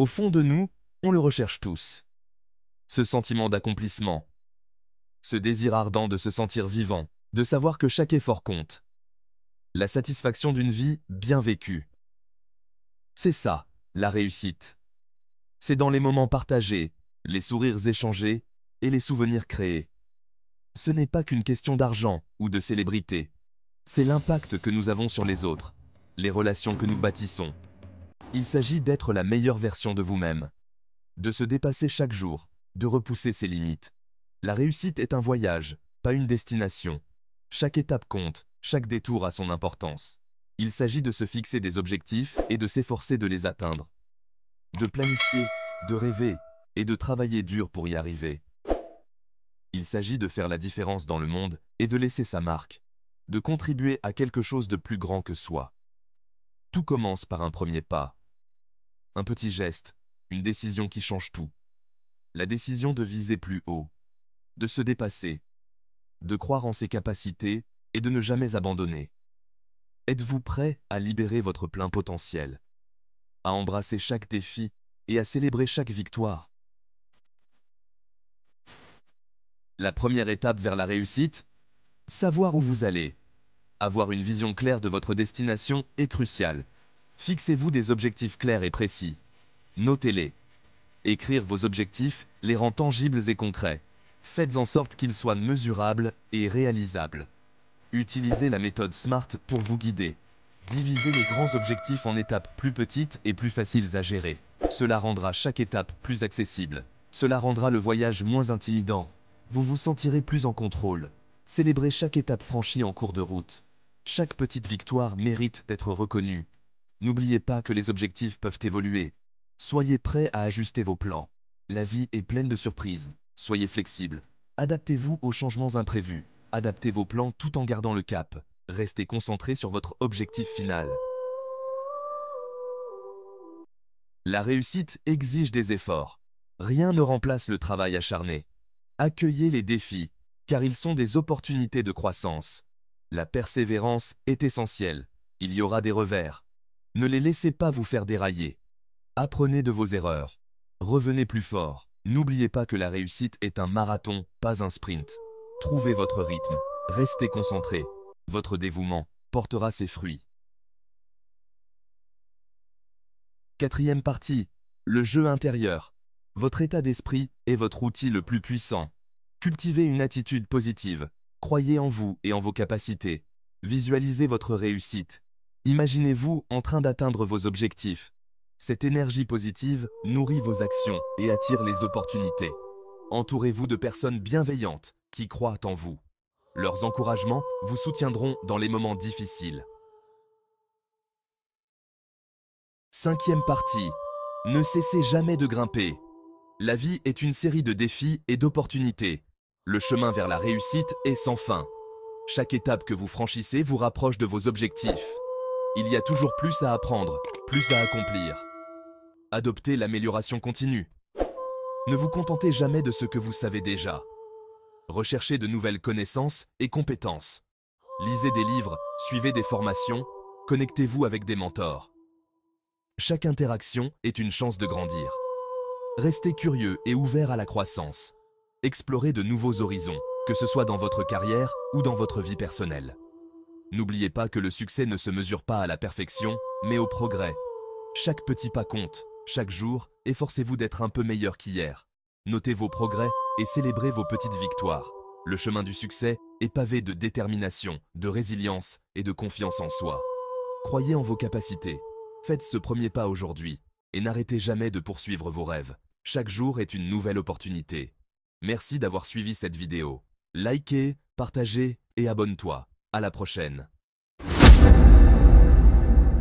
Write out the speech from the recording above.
Au fond de nous, on le recherche tous. Ce sentiment d'accomplissement. Ce désir ardent de se sentir vivant, de savoir que chaque effort compte. La satisfaction d'une vie bien vécue. C'est ça, la réussite. C'est dans les moments partagés, les sourires échangés et les souvenirs créés. Ce n'est pas qu'une question d'argent ou de célébrité. C'est l'impact que nous avons sur les autres, les relations que nous bâtissons, il s'agit d'être la meilleure version de vous-même, de se dépasser chaque jour, de repousser ses limites. La réussite est un voyage, pas une destination. Chaque étape compte, chaque détour a son importance. Il s'agit de se fixer des objectifs et de s'efforcer de les atteindre. De planifier, de rêver et de travailler dur pour y arriver. Il s'agit de faire la différence dans le monde et de laisser sa marque, de contribuer à quelque chose de plus grand que soi. Tout commence par un premier pas. Un petit geste, une décision qui change tout. La décision de viser plus haut, de se dépasser, de croire en ses capacités et de ne jamais abandonner. Êtes-vous prêt à libérer votre plein potentiel, à embrasser chaque défi et à célébrer chaque victoire La première étape vers la réussite Savoir où vous allez. Avoir une vision claire de votre destination est cruciale. Fixez-vous des objectifs clairs et précis. Notez-les. Écrire vos objectifs les rend tangibles et concrets. Faites en sorte qu'ils soient mesurables et réalisables. Utilisez la méthode SMART pour vous guider. Divisez les grands objectifs en étapes plus petites et plus faciles à gérer. Cela rendra chaque étape plus accessible. Cela rendra le voyage moins intimidant. Vous vous sentirez plus en contrôle. Célébrez chaque étape franchie en cours de route. Chaque petite victoire mérite d'être reconnue. N'oubliez pas que les objectifs peuvent évoluer. Soyez prêt à ajuster vos plans. La vie est pleine de surprises. Soyez flexible. Adaptez-vous aux changements imprévus. Adaptez vos plans tout en gardant le cap. Restez concentré sur votre objectif final. La réussite exige des efforts. Rien ne remplace le travail acharné. Accueillez les défis, car ils sont des opportunités de croissance. La persévérance est essentielle. Il y aura des revers, ne les laissez pas vous faire dérailler. Apprenez de vos erreurs. Revenez plus fort. N'oubliez pas que la réussite est un marathon, pas un sprint. Trouvez votre rythme. Restez concentré. Votre dévouement portera ses fruits. Quatrième partie. Le jeu intérieur. Votre état d'esprit est votre outil le plus puissant. Cultivez une attitude positive. Croyez en vous et en vos capacités. Visualisez votre réussite. Imaginez-vous en train d'atteindre vos objectifs. Cette énergie positive nourrit vos actions et attire les opportunités. Entourez-vous de personnes bienveillantes qui croient en vous. Leurs encouragements vous soutiendront dans les moments difficiles. Cinquième partie. Ne cessez jamais de grimper. La vie est une série de défis et d'opportunités. Le chemin vers la réussite est sans fin. Chaque étape que vous franchissez vous rapproche de vos objectifs. Il y a toujours plus à apprendre, plus à accomplir. Adoptez l'amélioration continue. Ne vous contentez jamais de ce que vous savez déjà. Recherchez de nouvelles connaissances et compétences. Lisez des livres, suivez des formations, connectez-vous avec des mentors. Chaque interaction est une chance de grandir. Restez curieux et ouvert à la croissance. Explorez de nouveaux horizons, que ce soit dans votre carrière ou dans votre vie personnelle. N'oubliez pas que le succès ne se mesure pas à la perfection, mais au progrès. Chaque petit pas compte. Chaque jour, efforcez-vous d'être un peu meilleur qu'hier. Notez vos progrès et célébrez vos petites victoires. Le chemin du succès est pavé de détermination, de résilience et de confiance en soi. Croyez en vos capacités. Faites ce premier pas aujourd'hui et n'arrêtez jamais de poursuivre vos rêves. Chaque jour est une nouvelle opportunité. Merci d'avoir suivi cette vidéo. Likez, partagez et abonne-toi. À la prochaine.